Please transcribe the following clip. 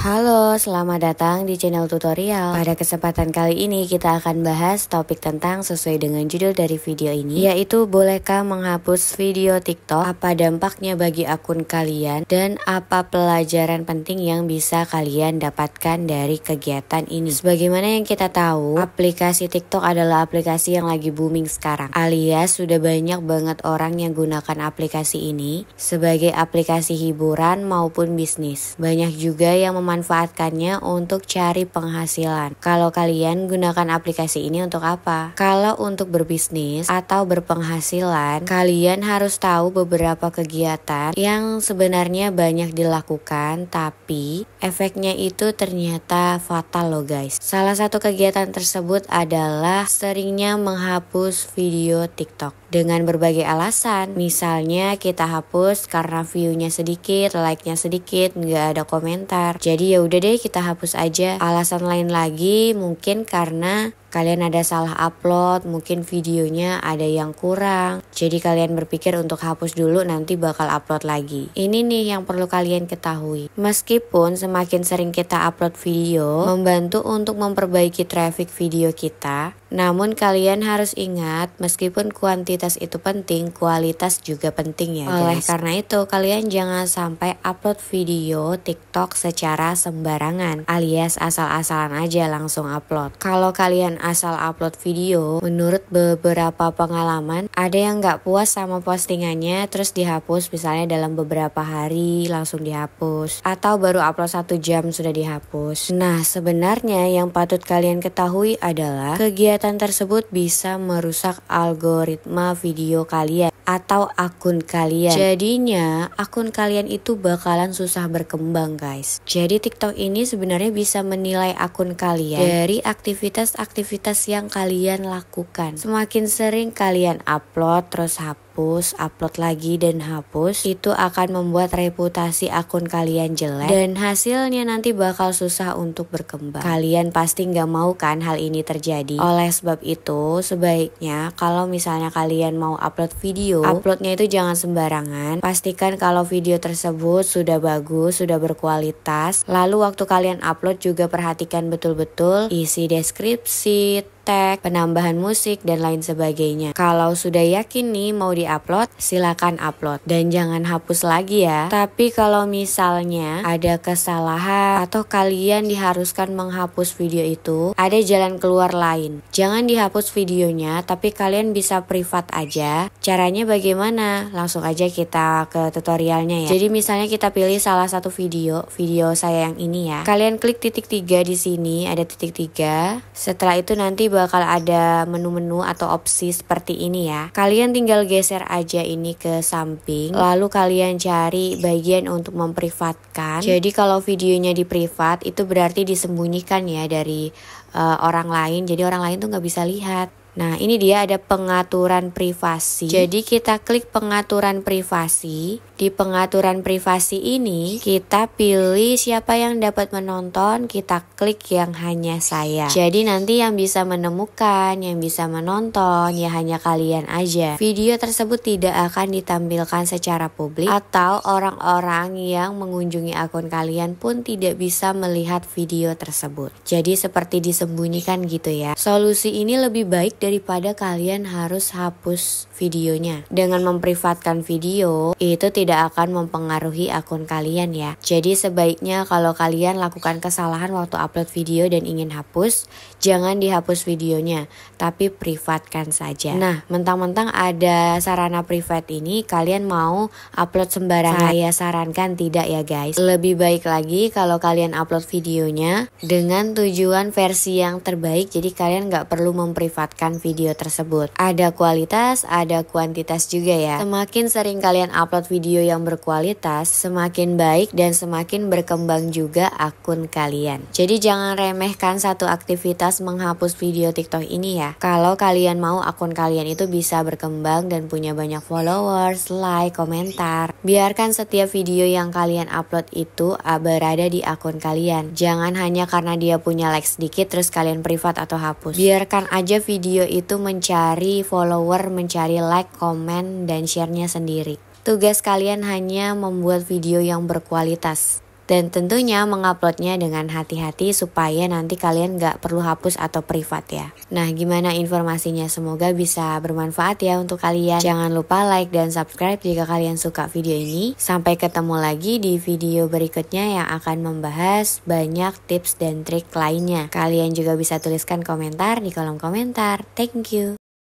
Halo, selamat datang di channel tutorial. Pada kesempatan kali ini kita akan bahas topik tentang sesuai dengan judul dari video ini, yaitu bolehkah menghapus video TikTok? Apa dampaknya bagi akun kalian dan apa pelajaran penting yang bisa kalian dapatkan dari kegiatan ini? Sebagaimana yang kita tahu, aplikasi TikTok adalah aplikasi yang lagi booming sekarang. Alias sudah banyak banget orang yang gunakan aplikasi ini sebagai aplikasi hiburan maupun bisnis. Banyak juga yang memakai memanfaatkannya untuk cari penghasilan. Kalau kalian gunakan aplikasi ini untuk apa? Kalau untuk berbisnis atau berpenghasilan, kalian harus tahu beberapa kegiatan yang sebenarnya banyak dilakukan tapi efeknya itu ternyata fatal loh guys. Salah satu kegiatan tersebut adalah seringnya menghapus video TikTok dengan berbagai alasan. Misalnya kita hapus karena view-nya sedikit, like-nya sedikit, nggak ada komentar. Jadi jadi ya udah deh kita hapus aja. Alasan lain lagi mungkin karena kalian ada salah upload, mungkin videonya ada yang kurang. Jadi kalian berpikir untuk hapus dulu nanti bakal upload lagi. Ini nih yang perlu kalian ketahui. Meskipun semakin sering kita upload video membantu untuk memperbaiki traffic video kita, namun kalian harus ingat meskipun kuantitas itu penting, kualitas juga penting ya guys. Oleh karena itu kalian jangan sampai upload video TikTok secara sembarangan alias asal-asalan aja langsung upload. Kalau kalian asal upload video, menurut beberapa pengalaman, ada yang nggak puas sama postingannya terus dihapus misalnya dalam beberapa hari langsung dihapus atau baru upload satu jam sudah dihapus. Nah sebenarnya yang patut kalian ketahui adalah kegiatan tersebut bisa merusak algoritma video kalian atau akun kalian. Jadinya akun kalian itu bakalan susah berkembang guys. Jadi TikTok ini sebenarnya bisa menilai akun kalian dari aktivitas-aktivitas aktivitas yang kalian lakukan. Semakin sering kalian upload terus hapus hapus, upload lagi dan hapus, itu akan membuat reputasi akun kalian jelek dan hasilnya nanti bakal susah untuk berkembang. Kalian pasti nggak mau kan hal ini terjadi. Oleh sebab itu, sebaiknya kalau misalnya kalian mau upload video, uploadnya itu jangan sembarangan. Pastikan kalau video tersebut sudah bagus, sudah berkualitas. Lalu waktu kalian upload juga perhatikan betul-betul isi deskripsi, tag, penambahan musik, dan lain sebagainya. Kalau sudah yakin nih mau diupload, silakan upload dan jangan hapus lagi ya. Tapi kalau misalnya ada kesalahan atau kalian diharuskan menghapus video itu, ada jalan keluar lain. Jangan dihapus videonya, tapi kalian bisa privat aja. Caranya bagaimana? Langsung aja kita ke tutorialnya ya. Jadi misalnya kita pilih salah satu video, video saya yang ini ya. Kalian klik titik tiga di sini, ada titik tiga. Setelah itu nanti bakal ada menu-menu atau opsi seperti ini ya. Kalian tinggal geser aja ini ke samping, lalu kalian cari bagian untuk memprivatkan. Jadi kalau videonya di privat itu berarti disembunyikan ya dari uh, orang lain. Jadi orang lain tuh nggak bisa lihat. Nah, ini dia ada pengaturan privasi. Jadi kita klik pengaturan privasi. Di pengaturan privasi ini, kita pilih siapa yang dapat menonton, kita klik yang hanya saya. Jadi nanti yang bisa menemukan, yang bisa menonton, ya hanya kalian aja. Video tersebut tidak akan ditampilkan secara publik atau orang-orang yang mengunjungi akun kalian pun tidak bisa melihat video tersebut. Jadi seperti disembunyikan gitu ya. Solusi ini lebih baik daripada kalian harus hapus videonya. Dengan memprivatkan video, itu tidak tidak akan mempengaruhi akun kalian ya. Jadi sebaiknya kalau kalian lakukan kesalahan waktu upload video dan ingin hapus, jangan dihapus videonya, tapi privatkan saja. Nah, mentang-mentang ada sarana privat ini, kalian mau upload sembarangan. Saya sarankan tidak ya guys. Lebih baik lagi kalau kalian upload videonya dengan tujuan versi yang terbaik, jadi kalian nggak perlu memprivatkan video tersebut. Ada kualitas, ada kuantitas juga ya. Semakin sering kalian upload video video yang berkualitas, semakin baik dan semakin berkembang juga akun kalian. Jadi jangan remehkan satu aktivitas menghapus video TikTok ini ya. Kalau kalian mau akun kalian itu bisa berkembang dan punya banyak followers, like, komentar. Biarkan setiap video yang kalian upload itu ah, berada di akun kalian. Jangan hanya karena dia punya like sedikit terus kalian privat atau hapus. Biarkan aja video itu mencari follower, mencari like, komen, dan share-nya sendiri. Tugas kalian hanya membuat video yang berkualitas dan tentunya menguploadnya dengan hati-hati supaya nanti kalian nggak perlu hapus atau privat ya. Nah, gimana informasinya? Semoga bisa bermanfaat ya untuk kalian. Jangan lupa like dan subscribe jika kalian suka video ini. Sampai ketemu lagi di video berikutnya yang akan membahas banyak tips dan trik lainnya. Kalian juga bisa tuliskan komentar di kolom komentar. Thank you.